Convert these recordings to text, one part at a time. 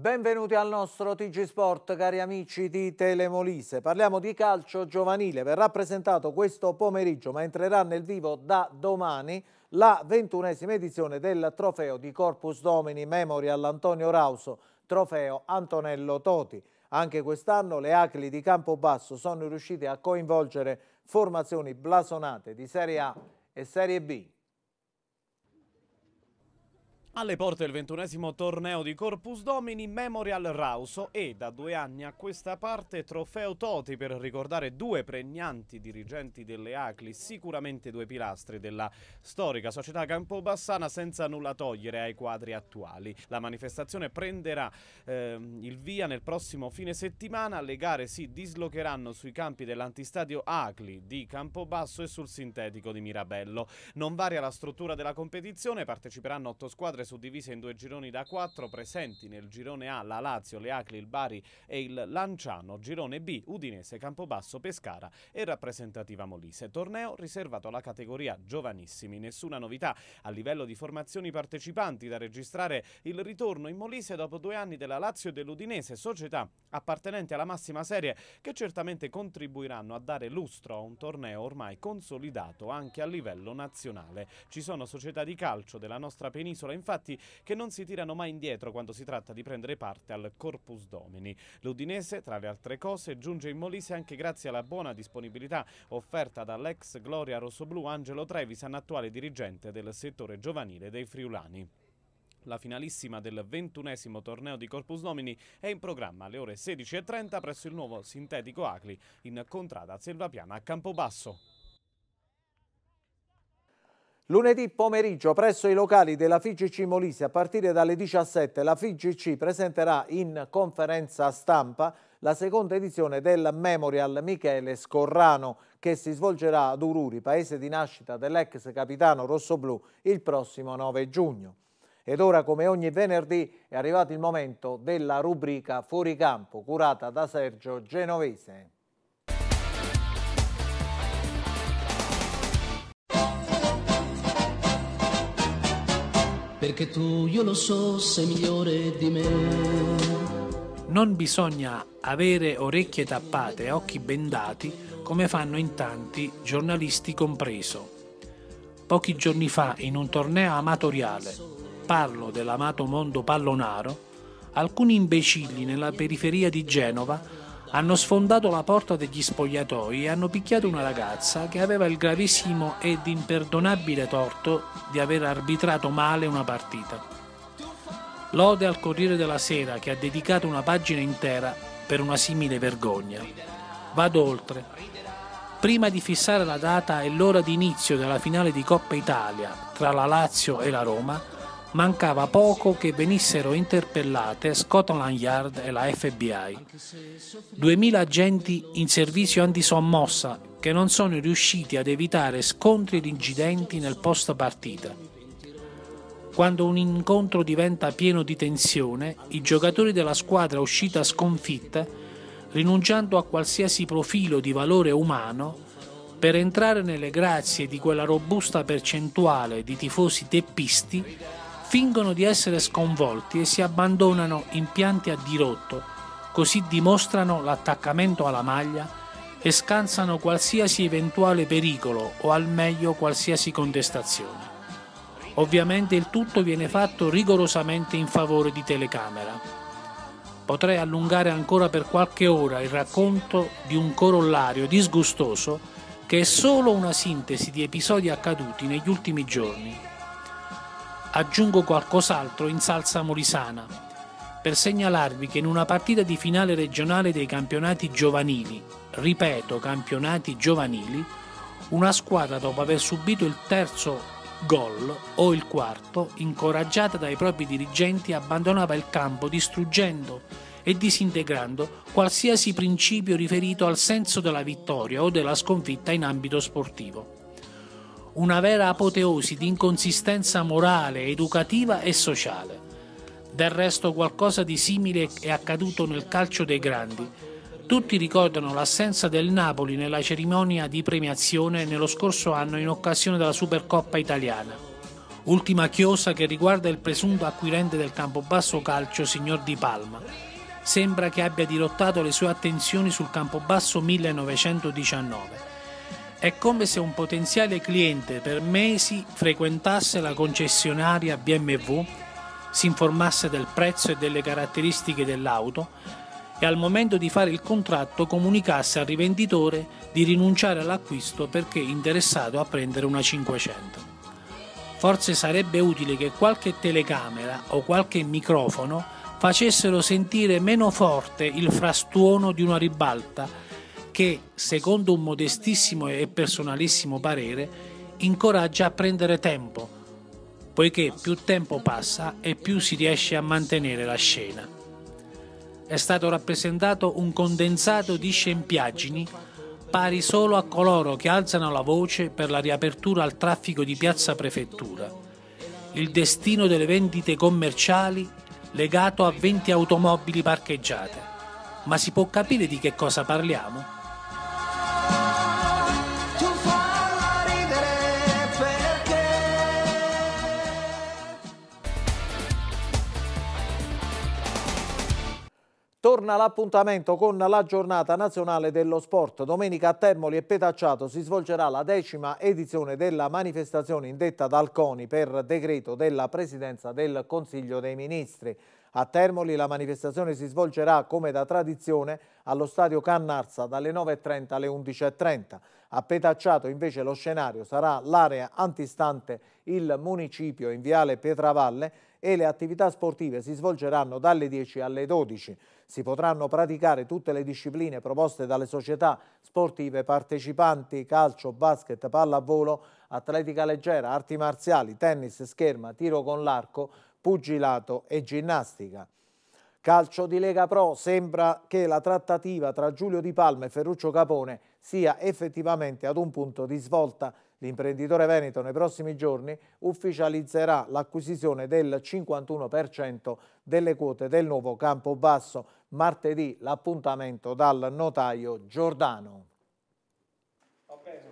Benvenuti al nostro TG Sport, cari amici di Telemolise. Parliamo di calcio giovanile. Verrà presentato questo pomeriggio, ma entrerà nel vivo da domani la ventunesima edizione del trofeo di Corpus Domini Memorial Antonio Rauso, trofeo Antonello Toti. Anche quest'anno le Acli di Campobasso sono riuscite a coinvolgere formazioni blasonate di Serie A e Serie B. Alle porte del ventunesimo torneo di Corpus Domini Memorial Rauso e da due anni a questa parte trofeo Toti per ricordare due pregnanti dirigenti delle Acli, sicuramente due pilastri della storica società campobassana senza nulla togliere ai quadri attuali. La manifestazione prenderà eh, il via nel prossimo fine settimana, le gare si dislocheranno sui campi dell'antistadio Acli di Campobasso e sul sintetico di Mirabello. Non varia la struttura della competizione, parteciperanno otto squadre suddivise in due gironi da quattro, presenti nel girone A la Lazio, le Acli, il Bari e il Lanciano, girone B Udinese, Campobasso, Pescara e rappresentativa Molise. Torneo riservato alla categoria giovanissimi, nessuna novità a livello di formazioni partecipanti da registrare il ritorno in Molise dopo due anni della Lazio e dell'Udinese, società appartenenti alla massima serie che certamente contribuiranno a dare lustro a un torneo ormai consolidato anche a livello nazionale. Ci sono società di calcio della nostra penisola infatti infatti che non si tirano mai indietro quando si tratta di prendere parte al Corpus Domini. L'Udinese, tra le altre cose, giunge in Molise anche grazie alla buona disponibilità offerta dall'ex Gloria Rossoblu Angelo Trevisan, attuale dirigente del settore giovanile dei friulani. La finalissima del ventunesimo torneo di Corpus Domini è in programma alle ore 16.30 presso il nuovo sintetico Acli in contrada Selvapiana a Campobasso. Lunedì pomeriggio presso i locali della FIGC Molise a partire dalle 17 la FIGC presenterà in conferenza stampa la seconda edizione del Memorial Michele Scorrano che si svolgerà ad Ururi, paese di nascita dell'ex capitano rossoblù, il prossimo 9 giugno. Ed ora come ogni venerdì è arrivato il momento della rubrica Fuori Campo curata da Sergio Genovese. perché tu io lo so sei migliore di me. Non bisogna avere orecchie tappate e occhi bendati come fanno in tanti, giornalisti compreso. Pochi giorni fa, in un torneo amatoriale, parlo dell'amato mondo pallonaro, alcuni imbecilli nella periferia di Genova hanno sfondato la porta degli spogliatoi e hanno picchiato una ragazza che aveva il gravissimo ed imperdonabile torto di aver arbitrato male una partita. Lode al Corriere della Sera che ha dedicato una pagina intera per una simile vergogna. Vado oltre. Prima di fissare la data e l'ora di inizio della finale di Coppa Italia tra la Lazio e la Roma, mancava poco che venissero interpellate Scotland Yard e la FBI. 2000 agenti in servizio antisommossa che non sono riusciti ad evitare scontri ed incidenti nel post partita. Quando un incontro diventa pieno di tensione, i giocatori della squadra uscita sconfitta, rinunciando a qualsiasi profilo di valore umano, per entrare nelle grazie di quella robusta percentuale di tifosi teppisti fingono di essere sconvolti e si abbandonano in pianti a dirotto, così dimostrano l'attaccamento alla maglia e scansano qualsiasi eventuale pericolo o al meglio qualsiasi contestazione. Ovviamente il tutto viene fatto rigorosamente in favore di telecamera. Potrei allungare ancora per qualche ora il racconto di un corollario disgustoso che è solo una sintesi di episodi accaduti negli ultimi giorni aggiungo qualcos'altro in salsa molisana, per segnalarvi che in una partita di finale regionale dei campionati giovanili, ripeto campionati giovanili, una squadra dopo aver subito il terzo gol o il quarto, incoraggiata dai propri dirigenti, abbandonava il campo distruggendo e disintegrando qualsiasi principio riferito al senso della vittoria o della sconfitta in ambito sportivo una vera apoteosi di inconsistenza morale, educativa e sociale. Del resto qualcosa di simile è accaduto nel calcio dei grandi. Tutti ricordano l'assenza del Napoli nella cerimonia di premiazione nello scorso anno in occasione della Supercoppa italiana. Ultima chiosa che riguarda il presunto acquirente del Campobasso Calcio, signor Di Palma. Sembra che abbia dirottato le sue attenzioni sul Campobasso 1919 è come se un potenziale cliente per mesi frequentasse la concessionaria BMW, si informasse del prezzo e delle caratteristiche dell'auto e al momento di fare il contratto comunicasse al rivenditore di rinunciare all'acquisto perché interessato a prendere una 500. Forse sarebbe utile che qualche telecamera o qualche microfono facessero sentire meno forte il frastuono di una ribalta che, secondo un modestissimo e personalissimo parere, incoraggia a prendere tempo, poiché più tempo passa e più si riesce a mantenere la scena. È stato rappresentato un condensato di scempiaggini pari solo a coloro che alzano la voce per la riapertura al traffico di Piazza Prefettura, il destino delle vendite commerciali legato a 20 automobili parcheggiate. Ma si può capire di che cosa parliamo? Torna l'appuntamento con la giornata nazionale dello sport. Domenica a Termoli e Petacciato si svolgerà la decima edizione della manifestazione indetta dal CONI per decreto della Presidenza del Consiglio dei Ministri. A Termoli la manifestazione si svolgerà, come da tradizione, allo stadio Cannarsa dalle 9.30 alle 11.30. A Petacciato invece lo scenario sarà l'area antistante il municipio in Viale Pietravalle e le attività sportive si svolgeranno dalle 10 alle 12. Si potranno praticare tutte le discipline proposte dalle società sportive partecipanti calcio, basket, pallavolo, atletica leggera, arti marziali, tennis, scherma, tiro con l'arco, pugilato e ginnastica. Calcio di Lega Pro sembra che la trattativa tra Giulio Di Palma e Ferruccio Capone sia effettivamente ad un punto di svolta L'imprenditore veneto nei prossimi giorni ufficializzerà l'acquisizione del 51% delle quote del nuovo campo basso. Martedì l'appuntamento dal notaio Giordano.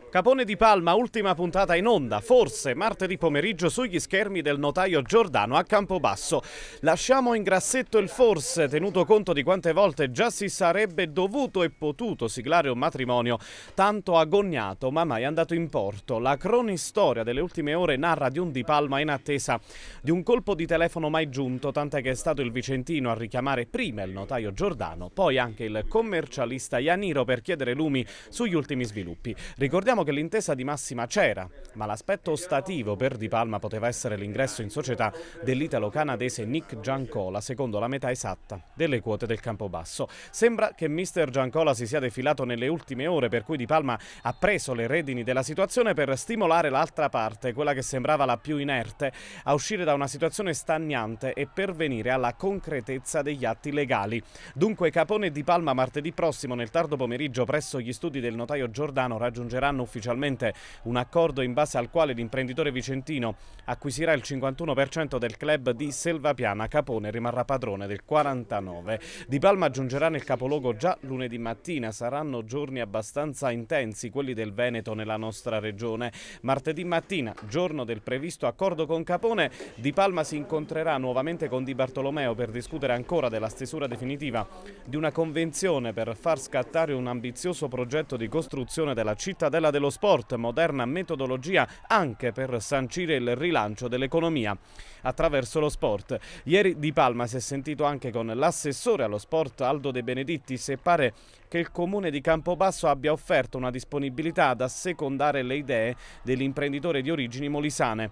Capone di Palma, ultima puntata in onda, forse martedì pomeriggio sugli schermi del notaio Giordano a Campobasso. Lasciamo in grassetto il forse, tenuto conto di quante volte già si sarebbe dovuto e potuto siglare un matrimonio tanto agognato ma mai andato in porto. La cronistoria delle ultime ore narra di un Di Palma in attesa di un colpo di telefono mai giunto, tant'è che è stato il Vicentino a richiamare prima il notaio Giordano, poi anche il commercialista Ianiro per chiedere lumi sugli ultimi sviluppi. Ricordiamo Sappiamo che l'intesa di massima c'era, ma l'aspetto ostativo per Di Palma poteva essere l'ingresso in società dell'italo-canadese Nick Giancola, secondo la metà esatta delle quote del Campobasso. Sembra che mister Giancola si sia defilato nelle ultime ore, per cui Di Palma ha preso le redini della situazione per stimolare l'altra parte, quella che sembrava la più inerte, a uscire da una situazione stagnante e pervenire alla concretezza degli atti legali. Dunque Capone e Di Palma martedì prossimo nel tardo pomeriggio presso gli studi del notaio Giordano raggiungeranno ufficialmente un accordo in base al quale l'imprenditore vicentino acquisirà il 51% del club di Selvapiana. Capone rimarrà padrone del 49. Di Palma giungerà nel capoluogo già lunedì mattina. Saranno giorni abbastanza intensi quelli del Veneto nella nostra regione. Martedì mattina, giorno del previsto accordo con Capone, Di Palma si incontrerà nuovamente con Di Bartolomeo per discutere ancora della stesura definitiva di una convenzione per far scattare un ambizioso progetto di costruzione della cittadella del dello sport, moderna metodologia anche per sancire il rilancio dell'economia attraverso lo sport. Ieri Di Palma si è sentito anche con l'assessore allo sport Aldo De Benedetti se pare che il comune di Campobasso abbia offerto una disponibilità ad assecondare le idee dell'imprenditore di origini molisane.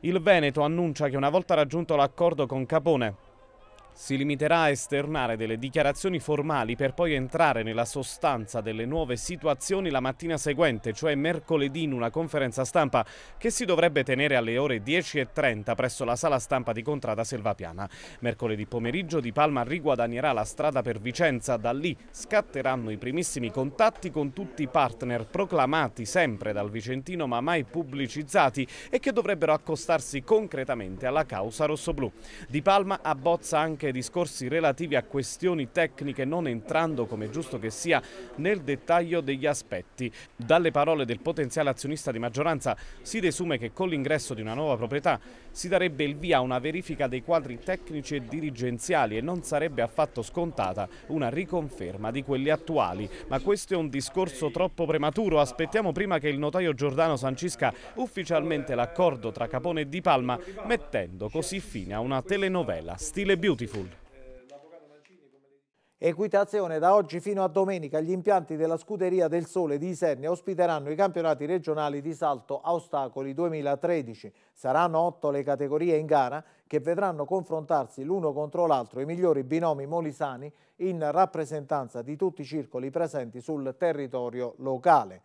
Il Veneto annuncia che una volta raggiunto l'accordo con Capone si limiterà a esternare delle dichiarazioni formali per poi entrare nella sostanza delle nuove situazioni la mattina seguente, cioè mercoledì in una conferenza stampa che si dovrebbe tenere alle ore 10.30 presso la sala stampa di Contrada Selvapiana. Mercoledì pomeriggio Di Palma riguadagnerà la strada per Vicenza, da lì scatteranno i primissimi contatti con tutti i partner proclamati sempre dal Vicentino ma mai pubblicizzati e che dovrebbero accostarsi concretamente alla causa rossoblù. Di Palma abbozza anche anche discorsi relativi a questioni tecniche non entrando, come è giusto che sia, nel dettaglio degli aspetti. Dalle parole del potenziale azionista di maggioranza si desume che con l'ingresso di una nuova proprietà si darebbe il via a una verifica dei quadri tecnici e dirigenziali e non sarebbe affatto scontata una riconferma di quelli attuali. Ma questo è un discorso troppo prematuro, aspettiamo prima che il notaio Giordano sancisca ufficialmente l'accordo tra Capone e Di Palma mettendo così fine a una telenovela stile beautiful. Liverpool. Equitazione, da oggi fino a domenica gli impianti della Scuderia del Sole di Isernia ospiteranno i campionati regionali di salto a ostacoli 2013. Saranno otto le categorie in gara che vedranno confrontarsi l'uno contro l'altro i migliori binomi molisani in rappresentanza di tutti i circoli presenti sul territorio locale.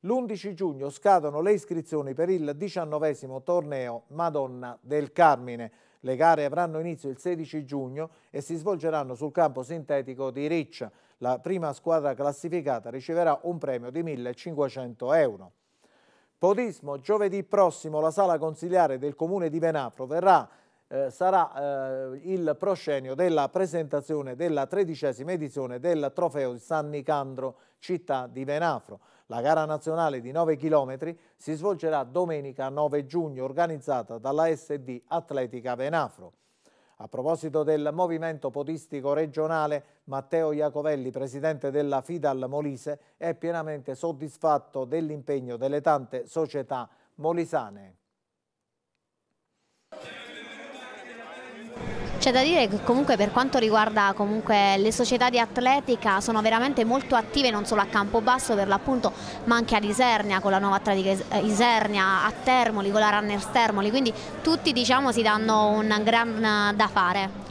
L'11 giugno scadono le iscrizioni per il 19 torneo Madonna del Carmine. Le gare avranno inizio il 16 giugno e si svolgeranno sul campo sintetico di Riccia. La prima squadra classificata riceverà un premio di 1.500 euro. Podismo, giovedì prossimo la sala consigliare del comune di Venafro verrà eh, sarà eh, il proscenio della presentazione della tredicesima edizione del trofeo di San Nicandro, città di Venafro. La gara nazionale di 9 km si svolgerà domenica 9 giugno organizzata dalla SD Atletica Venafro. A proposito del movimento podistico regionale, Matteo Iacovelli, presidente della Fidal Molise, è pienamente soddisfatto dell'impegno delle tante società molisane. C'è da dire che comunque per quanto riguarda comunque le società di atletica sono veramente molto attive non solo a Campobasso per l'appunto ma anche ad Isernia con la nuova atletica eh, Isernia, a Termoli con la Runners Termoli, quindi tutti diciamo si danno un gran eh, da fare.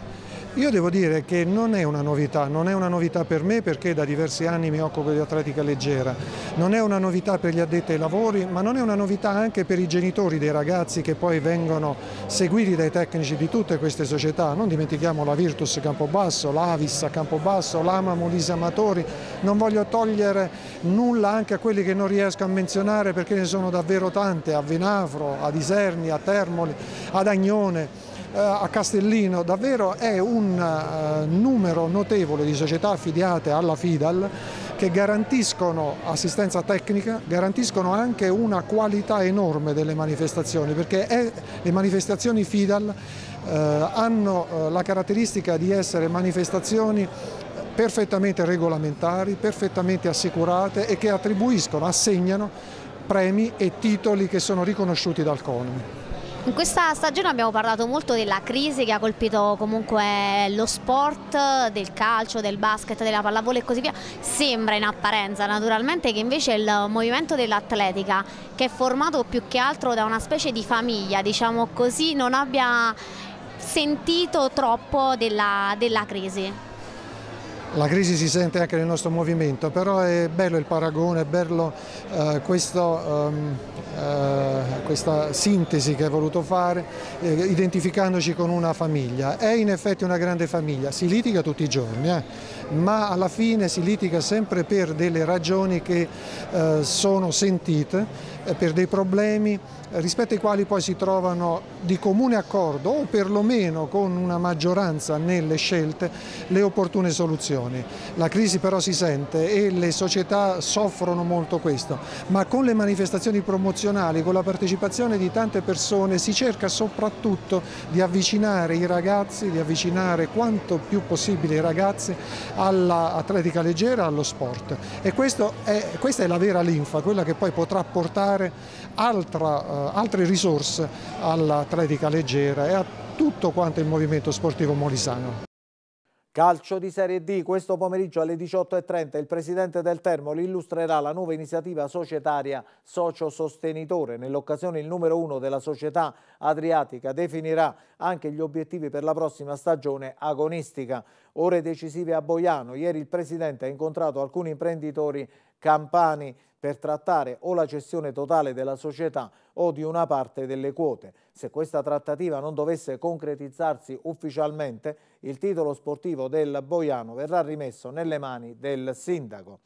Io devo dire che non è una novità, non è una novità per me perché da diversi anni mi occupo di atletica leggera, non è una novità per gli addetti ai lavori, ma non è una novità anche per i genitori dei ragazzi che poi vengono seguiti dai tecnici di tutte queste società, non dimentichiamo la Virtus Campobasso, l'Avis a Campobasso, l'Ama Molise Amatori, non voglio togliere nulla anche a quelli che non riesco a menzionare perché ne sono davvero tante, a Venafro, a Iserni, a Termoli, ad Agnone, eh, a Castellino davvero è un eh, numero notevole di società affiliate alla FIDAL che garantiscono assistenza tecnica, garantiscono anche una qualità enorme delle manifestazioni, perché è, le manifestazioni FIDAL eh, hanno eh, la caratteristica di essere manifestazioni perfettamente regolamentari, perfettamente assicurate e che attribuiscono, assegnano premi e titoli che sono riconosciuti dal CONI. In questa stagione abbiamo parlato molto della crisi che ha colpito comunque lo sport, del calcio, del basket, della pallavolo e così via. Sembra in apparenza naturalmente che invece il movimento dell'atletica, che è formato più che altro da una specie di famiglia, diciamo così, non abbia sentito troppo della, della crisi. La crisi si sente anche nel nostro movimento, però è bello il paragone, è bello eh, questo, um, eh, questa sintesi che hai voluto fare, eh, identificandoci con una famiglia. È in effetti una grande famiglia, si litiga tutti i giorni, eh, ma alla fine si litiga sempre per delle ragioni che eh, sono sentite eh, per dei problemi rispetto ai quali poi si trovano di comune accordo o perlomeno con una maggioranza nelle scelte le opportune soluzioni. La crisi però si sente e le società soffrono molto questo, ma con le manifestazioni promozionali, con la partecipazione di tante persone si cerca soprattutto di avvicinare i ragazzi, di avvicinare quanto più possibile i ragazzi all'atletica leggera, allo sport e è, questa è la vera linfa, quella che poi potrà portare dedicare altra, eh, altre risorse all'atletica leggera e a tutto quanto il movimento sportivo molisano. Calcio di Serie D, questo pomeriggio alle 18.30 il presidente del Termoli illustrerà la nuova iniziativa societaria socio-sostenitore. Nell'occasione il numero uno della società adriatica definirà anche gli obiettivi per la prossima stagione agonistica. Ore decisive a Boiano, ieri il presidente ha incontrato alcuni imprenditori Campani per trattare o la gestione totale della società o di una parte delle quote. Se questa trattativa non dovesse concretizzarsi ufficialmente, il titolo sportivo del Boiano verrà rimesso nelle mani del sindaco.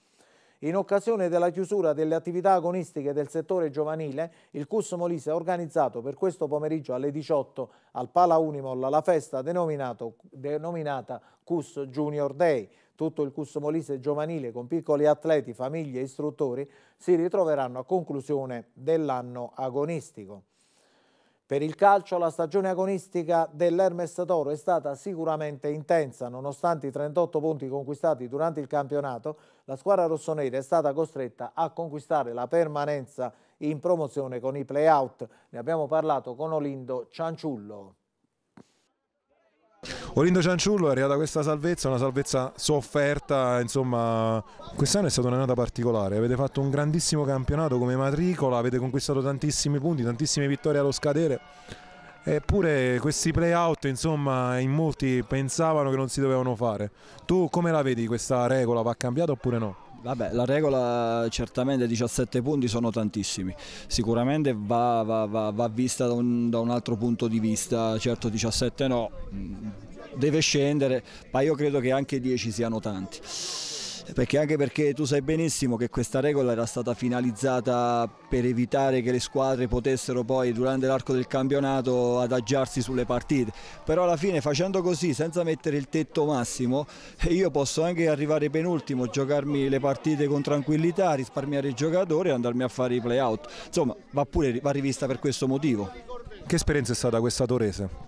In occasione della chiusura delle attività agonistiche del settore giovanile, il CUS Molise ha organizzato per questo pomeriggio alle 18 al Pala Unimol la festa denominata CUS Junior Day. Tutto il CUS Molise giovanile con piccoli atleti, famiglie e istruttori si ritroveranno a conclusione dell'anno agonistico. Per il calcio la stagione agonistica dell'Hermes Toro è stata sicuramente intensa, nonostante i 38 punti conquistati durante il campionato, la squadra rossonera è stata costretta a conquistare la permanenza in promozione con i playout. Ne abbiamo parlato con Olindo Cianciullo. Olindo Cianciullo è arrivata questa salvezza, una salvezza sofferta, insomma quest'anno è stata un'annata particolare, avete fatto un grandissimo campionato come matricola, avete conquistato tantissimi punti, tantissime vittorie allo scadere. Eppure questi play-out, insomma, in molti pensavano che non si dovevano fare. Tu come la vedi questa regola? Va cambiata oppure no? Vabbè, la regola certamente 17 punti sono tantissimi, sicuramente va, va, va, va vista da un, da un altro punto di vista, certo 17 no, deve scendere, ma io credo che anche 10 siano tanti. Perché anche perché tu sai benissimo che questa regola era stata finalizzata per evitare che le squadre potessero poi durante l'arco del campionato adagiarsi sulle partite. Però alla fine facendo così, senza mettere il tetto massimo, io posso anche arrivare penultimo, giocarmi le partite con tranquillità, risparmiare i giocatori e andarmi a fare i play-out. Insomma, va pure va rivista per questo motivo. Che esperienza è stata questa Torese?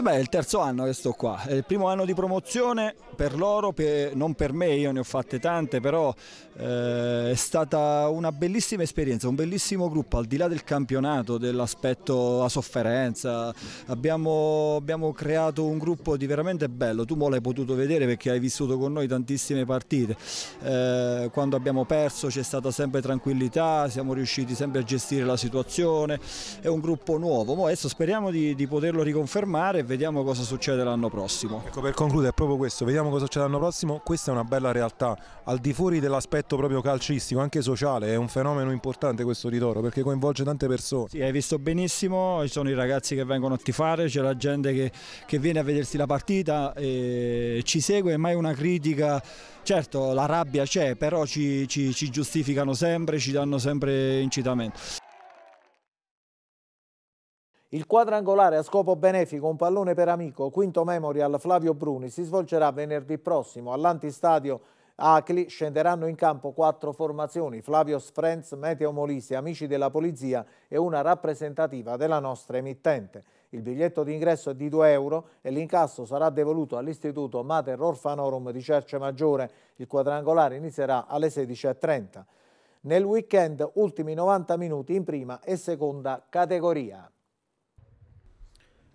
Beh, è il terzo anno che sto qua, è il primo anno di promozione per loro, per, non per me, io ne ho fatte tante, però eh, è stata una bellissima esperienza, un bellissimo gruppo, al di là del campionato, dell'aspetto a sofferenza, abbiamo, abbiamo, creato un gruppo di veramente bello, tu mo l'hai potuto vedere perché hai vissuto con noi tantissime partite, eh, quando abbiamo perso c'è stata sempre tranquillità, siamo riusciti sempre a gestire la situazione, è un gruppo nuovo, mo adesso speriamo di, di poterlo riconfermare vediamo cosa succede l'anno prossimo. Ecco, per concludere è proprio questo, vediamo cosa succede l'anno prossimo, questa è una bella realtà, al di fuori dell'aspetto proprio calcistico, anche sociale, è un fenomeno importante questo ritorno perché coinvolge tante persone. Sì, hai visto benissimo, ci sono i ragazzi che vengono a tifare, c'è la gente che, che, viene a vedersi la partita, ci segue, mai una critica, certo la rabbia c'è, però ci, ci, ci giustificano sempre, ci danno sempre incitamento. Il quadrangolare a scopo benefico Un pallone per amico, quinto memorial Flavio Bruni, si svolgerà venerdì prossimo all'antistadio Acli. Scenderanno in campo quattro formazioni, Flavio's Friends, Meteo Molise, Amici della Polizia e una rappresentativa della nostra emittente. Il biglietto d'ingresso è di 2 euro e l'incasso sarà devoluto all'Istituto Mater Orfanorum di Cerce Maggiore. Il quadrangolare inizierà alle 16.30. Nel weekend ultimi 90 minuti in prima e seconda categoria.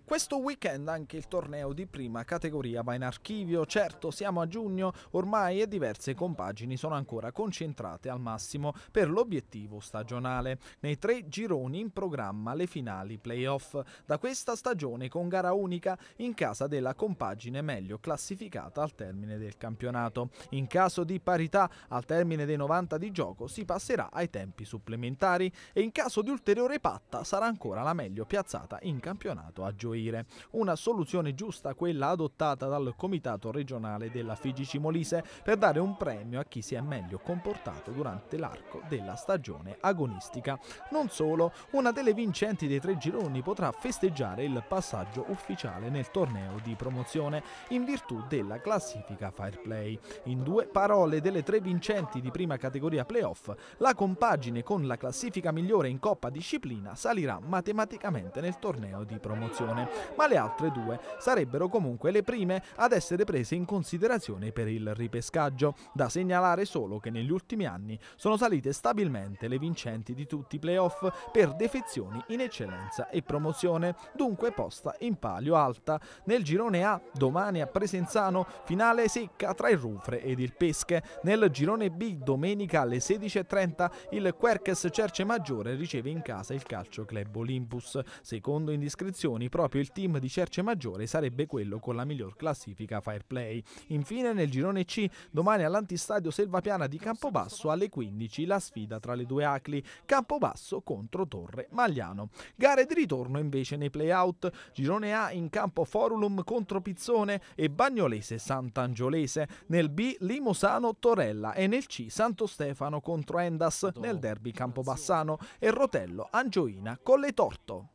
Questo weekend anche il torneo di prima categoria va in archivio, certo siamo a giugno ormai e diverse compagini sono ancora concentrate al massimo per l'obiettivo stagionale. Nei tre gironi in programma le finali playoff, da questa stagione con gara unica in casa della compagine meglio classificata al termine del campionato. In caso di parità al termine dei 90 di gioco si passerà ai tempi supplementari e in caso di ulteriore patta sarà ancora la meglio piazzata in campionato a giovedì costruire. Una soluzione giusta quella adottata dal Comitato regionale della FIGC Molise per dare un premio a chi si è meglio comportato durante l'arco della stagione agonistica. Non solo, una delle vincenti dei tre gironi potrà festeggiare il passaggio ufficiale nel torneo di promozione in virtù della classifica Fair Play. In due parole delle tre vincenti di prima categoria playoff, la compagine con la classifica migliore in Coppa Disciplina salirà matematicamente nel torneo di promozione ma le altre due sarebbero comunque le prime ad essere prese in considerazione per il ripescaggio. Da segnalare solo che negli ultimi anni sono salite stabilmente le vincenti di tutti i playoff per defezioni in eccellenza e promozione, dunque posta in palio alta. Nel girone A, domani a Presenzano, finale secca tra il Rufre ed il Pesche. Nel girone B, domenica alle 16.30, il Querques Cerce Maggiore riceve in casa il calcio Club Olympus. Secondo indiscrezioni proprio proprio il team di Cerce Maggiore sarebbe quello con la miglior classifica Fair Play. Infine nel girone C, domani all'antistadio Selvapiana di Campobasso alle 15 la sfida tra le due acli, Campobasso contro Torre Magliano. Gare di ritorno invece nei playout, girone A in campo Forulum contro Pizzone e Bagnolese Sant'Angiolese, nel B Limosano Torella e nel C Santo Stefano contro Endas nel derby Campobassano e Rotello Angioina con le Torto.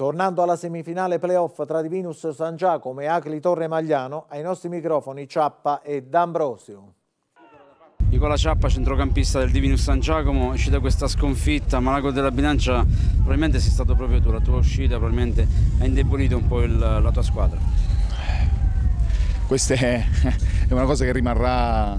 Tornando alla semifinale playoff tra Divinus San Giacomo e Acli Torre Magliano, ai nostri microfoni Ciappa e D'Ambrosio. Nicola Ciappa, centrocampista del Divinus San Giacomo, è uscita questa sconfitta, ma l'ago della bilancia probabilmente sei stato proprio tu, la tua uscita probabilmente ha indebolito un po' il, la tua squadra. Questa è, una cosa che rimarrà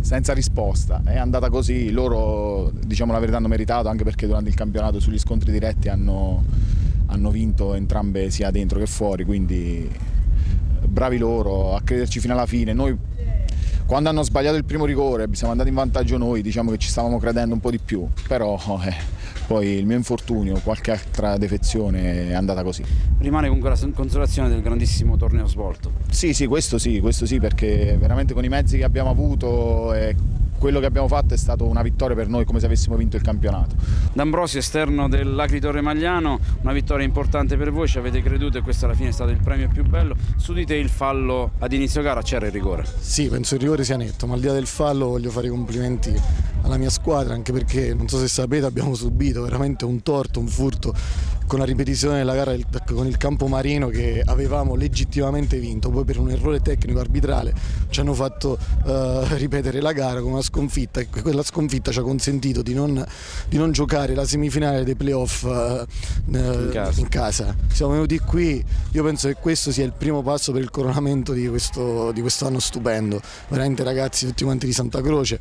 senza risposta. È andata così, loro diciamo la verità hanno meritato anche perché durante il campionato sugli scontri diretti hanno hanno vinto entrambe sia dentro che fuori, quindi bravi loro a crederci fino alla fine. Noi quando hanno sbagliato il primo rigore siamo andati in vantaggio noi, diciamo che ci stavamo credendo un po' di più, però eh, poi il mio infortunio, qualche altra defezione è andata così. Rimane comunque la consolazione del grandissimo torneo svolto. Sì, sì, questo sì, questo sì, perché veramente con i mezzi che abbiamo avuto... Eh, quello che abbiamo fatto è stata una vittoria per noi come se avessimo vinto il campionato. D'Ambrosio esterno dell'Acritore Magliano, una vittoria importante per voi, ci avete creduto e questo alla fine è stato il premio più bello. Su di te il fallo ad inizio gara, c'era il rigore? Sì, penso il rigore sia netto, ma al di là del fallo voglio fare i complimenti alla mia squadra anche perché non so se sapete abbiamo subito veramente un torto, un furto con la ripetizione della gara con il campo marino che avevamo legittimamente vinto, poi per un errore tecnico arbitrale ci hanno fatto eh, ripetere la gara con una sconfitta e quella sconfitta ci ha consentito di non, di non giocare la semifinale dei playoff eh, eh in, casa. in, casa. Siamo venuti qui, io penso che questo sia il primo passo per il coronamento di, questo, di quest'anno stupendo, veramente ragazzi tutti quanti di Santa Croce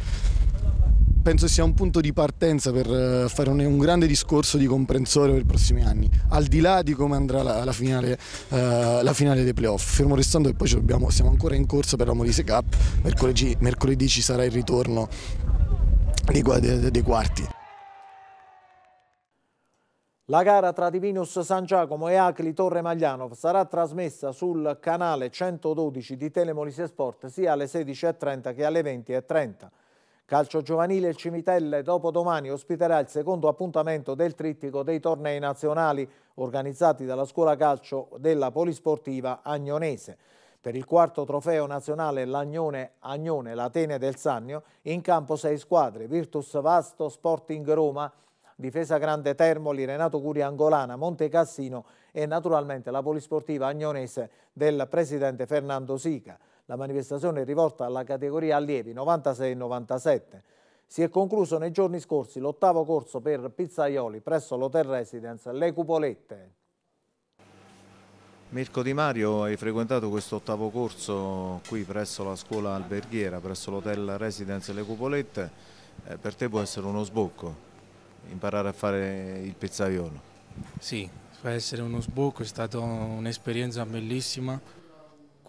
penso sia un punto di partenza per eh, fare un, un grande discorso di comprensore per i prossimi anni, al di là di come andrà la, la, finale, uh, la finale, dei playoff. Fermo restando che poi dobbiamo, siamo ancora in corsa per la Molise Cup, mercoledì, mercoledì ci sarà il ritorno dei, dei, dei quarti. La gara tra Divinus San Giacomo e Acli Torre Magliano sarà trasmessa sul canale 112 di Telemolise Sport sia alle 16.30 che alle 20.30. Calcio giovanile il Cimitelle dopodomani ospiterà il secondo appuntamento del trittico dei tornei nazionali organizzati dalla scuola calcio della Polisportiva Agnonese. Per il quarto trofeo nazionale l'Agnone Agnone Latene del Sannio in campo sei squadre Virtus Vasto, Sporting Roma, Difesa Grande Termoli, Renato Curi Angolana, Monte Cassino e naturalmente la Polisportiva Agnonese del presidente Fernando Sica. La manifestazione è rivolta alla categoria allievi 96-97. Si è concluso nei giorni scorsi l'ottavo corso per pizzaioli presso l'Hotel Residence Le Cupolette. Mirko Di Mario, hai frequentato questo ottavo corso qui presso la scuola alberghiera, presso l'hotel Residence Le Cupolette, eh, per te può essere uno sbocco imparare a fare il pizzaiolo? Sì, può essere uno sbocco, è stata un'esperienza bellissima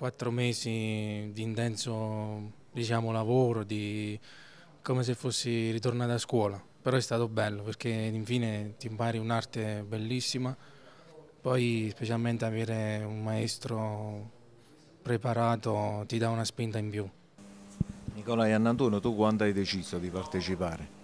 quattro mesi di intenso diciamo, lavoro, di... come se fossi ritornato a scuola, però è stato bello perché infine ti impari un'arte bellissima, poi specialmente avere un maestro preparato ti dà una spinta in più. Nicola e Antonio, tu quando hai deciso di partecipare?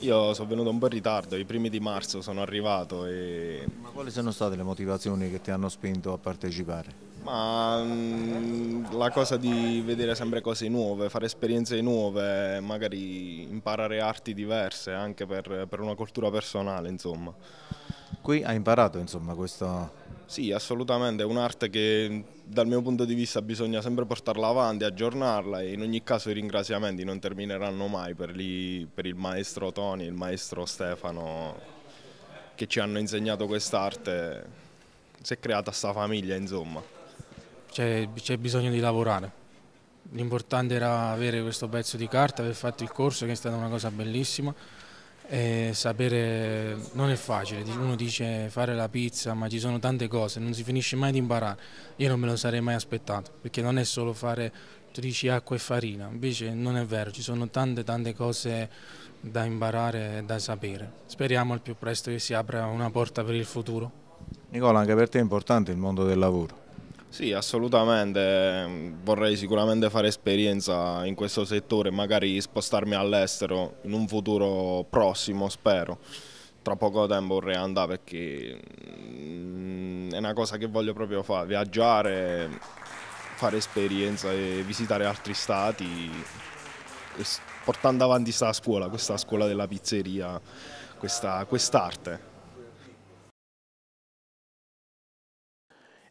Io sono venuto un po' in ritardo, i primi di marzo sono arrivato. E... Ma quali sono state le motivazioni che ti hanno spinto a partecipare? Ma mm, la cosa di vedere sempre cose nuove, fare esperienze nuove, magari imparare arti diverse anche per, per una cultura personale, insomma. Qui hai imparato, insomma, questo... Sì, assolutamente, è un'arte che dal mio punto di vista bisogna sempre portarla avanti, aggiornarla e in ogni caso i ringraziamenti non termineranno mai per, lì, per il maestro Toni, il maestro Stefano che ci hanno insegnato quest'arte, si è creata sta famiglia insomma c'è, bisogno di lavorare. L'importante era avere questo pezzo di carta, aver fatto il corso che è stata una cosa bellissima e sapere non è facile, uno dice fare la pizza ma ci sono tante cose, non si finisce mai di imparare, io non me lo sarei mai aspettato perché non è solo fare, tu dici acqua e farina, invece non è vero, ci sono tante tante cose da imparare e da sapere. Speriamo al più presto che si apra una porta per il futuro. Nicola, anche per te è importante il mondo del lavoro. Sì, assolutamente. Vorrei sicuramente fare esperienza in questo settore, magari spostarmi all'estero in un futuro prossimo, spero. Tra poco tempo vorrei andare perché mm, è una cosa che voglio proprio fare, viaggiare, fare esperienza e visitare altri stati, portando avanti questa scuola, questa scuola della pizzeria, questa quest'arte.